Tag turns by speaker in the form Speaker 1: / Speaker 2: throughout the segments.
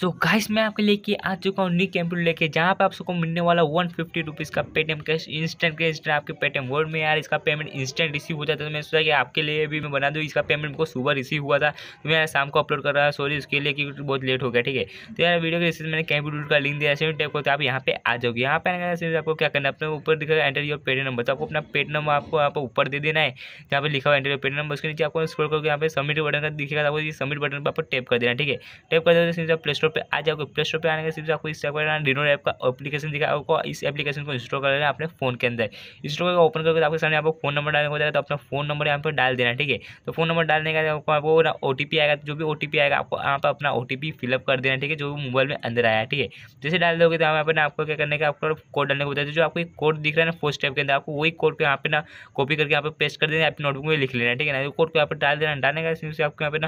Speaker 1: सो so guys मैं आपके लेके आ चुका हूँ न्यू कैंप्यूटर लेके जहाँ पे आप सबको मिलने वाला वन फिफ्टी रुपीज़ का पेटीएम कैश इंस्टेंट के इंस्टेंट आपके पेटीएम वर्ड में यार इसका पेमेंट इंस्टेंट रिसीव हो जाता है तो मैं सोचा कि आपके लिए भी मैं बना दूँ इसका पेमेंट को सुबह रिसीव हुआ था तो मैं शाम को अपलोड कर रहा है सॉरी उसके लिए क्योंकि बहुत लेट हो गया ठीक है तो यार वीडियो के जैसे मैंने कैंप्यूटर का लिंक दिया सेवन टाइप को तो आप यहाँ पे आ जाओगे यहाँ पे आने आपको क्या करना अपने ऊपर दिखा एंटर योर पेट नंबर तो आपको अपना पेट नंबर आपको यहाँ पर ऊपर दे देना है जहाँ पे लिखा हुआ एंटर योर पेट नंबर उसके नीचे आपको स्क्रोल करके यहाँ पर सबमिट बटन का दिखेगा तो आपको सबमिट बटन पर आपको टैप कर देना ठीक है टैप कर देना प्लस स्टोर पर आ जाओगे प्ले स्टोर पर आने के सिर्फ आपको इस ऐप का ऐप का एप्लीकेशन दिखा आपको इस एप्लीकेशन को इंस्टॉल कर लेना अपने फोन के अंदर इंस्टॉल करके ओपन करके आपके सामने आपको फोन नंबर डालने को जाएगा तो अपना फोन नंबर यहाँ पर डाल देना ठीक है तो फोन नंबर डालने का आपको आपको ओ आएगा जो भी ओ आएगा आपको यहाँ पर अपना ओ फिलअप कर देना ठीक है जो मोबाइल में अंदर आया ठीक है जैसे डाल दोगे तो यहाँ पर आपको क्या करने का आपको कोड डालने को बताया तो जो आपको कोड दिख रहा है ना फोर्स स्टेप के अंदर आपको वही कोड को यहाँ पे ना कॉपी करके यहाँ पे पेस्ट कर देना अपनी नोटबुक में लिख लेना ठीक है ना कोड तो को यहाँ पर डाल देना डालने का आपको यहाँ पर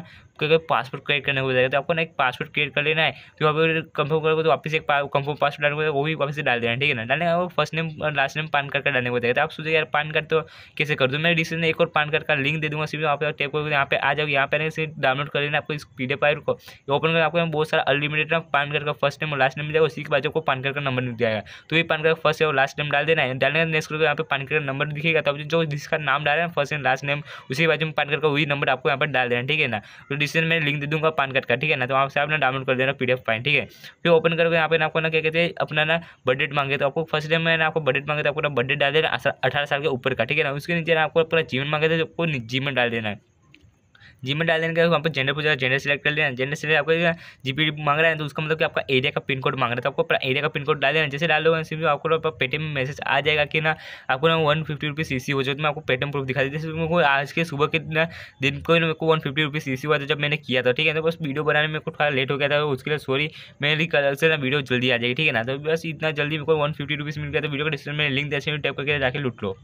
Speaker 1: ना पासवर्ड क्रिएट करने को बताएगा तो आपको ना एक पासवर्ड क्रिएट कर लेना है फिर पर कंफर्म करोगे तो वापस एक कंफर्म पासवर्ड डालोगे वो भी वापस डाल देना ठीक है ना डालने का वो फर्स्ट नेम और लास्ट नेम पान कार्ड का डालने को देगा तो आप सोचे यार पान कार्ड तो कैसे कर दो तो मैं डिस एक और पान कार्ड का लिंक दे दूँगा सीधे वहाँ पर टैप करके यहाँ पे आ जाओ यहाँ पे इसे डाउनलोड कर लेना आपको इस पी डी को ओपन करके आपको बहुत सारा अनलिमिटेड ना पान कार्ड का फर्स्ट नेम और लास्ट नेम मिल जाएगा उसी के बाद आपको पान कार्ड का नंबर मिल जाएगा तो ये पान कार्ड फर्स्ट और लास्ट नेम डाल देना है डालने नेक्स्ट करके तो यहाँ पे पान कार्ड का नंबर दिखेगा तब जो जिसका नाम डाले ना फर्स्ट एंड लास्ट नेम उसी के बाद में पान कार्ड का वही नंबर आपको यहाँ पर डाल देना ठीक है ना तो डिस्क्रिप्शन में लिंक दे दूँगा पान कार्ड का ठीक है ना तो वहाँ से आपने डाउनलोड कर देना पी फाइन ठीक है फिर ओपन करोगे यहाँ पे आपको ना क्या कहते हैं अपना ना बजट मांगे तो आपको फर्स्ट टाइम में आपको बजट मांगे तो आपको ना बजट डाल देना अठारह साल के ऊपर का ठीक है ना उसके नीचे आपको अपना जीवन मांगे तो आपको जीवन डाल देना है जी में डाल देने के वहाँ पर जेंडर पूछा जेंडर सेलेक्ट कर लेना जेंडर सेलेक्ट आपको जी पी मांग रहा है तो उसका मतलब कि आपका एरिया का पिन कोड मांग रहा है तो आपको एरिया का पिन कोड डाल देना जैसे डाल लोगों से आपको पेटीएम में मैसेज आ जाएगा कि ना आपको ना वन फिफ्टी रुपीज़ सी सी हो जाए तो मैं आपको पेटीएम प्रूफ दिखा दी जैसे आज के सुबह के दिन को मेरे को वन फिफ्टी रुपीज़ सी सी हुआ था जब मैंने किया था ठीक है तो बस वीडियो बनाने में थोड़ा लेट हो गया था उसके लिए सॉरी मेरी कल से ना वीडियो जल्दी आ जाएगी ठीक है ना तो बस इतना जल्दी मेरे को वन फिफ्टी रुपीज़ मिल गया तो वीडियो का डिस्क्रिप्शन में लिंक दे टाइप करके जाकर लुट लो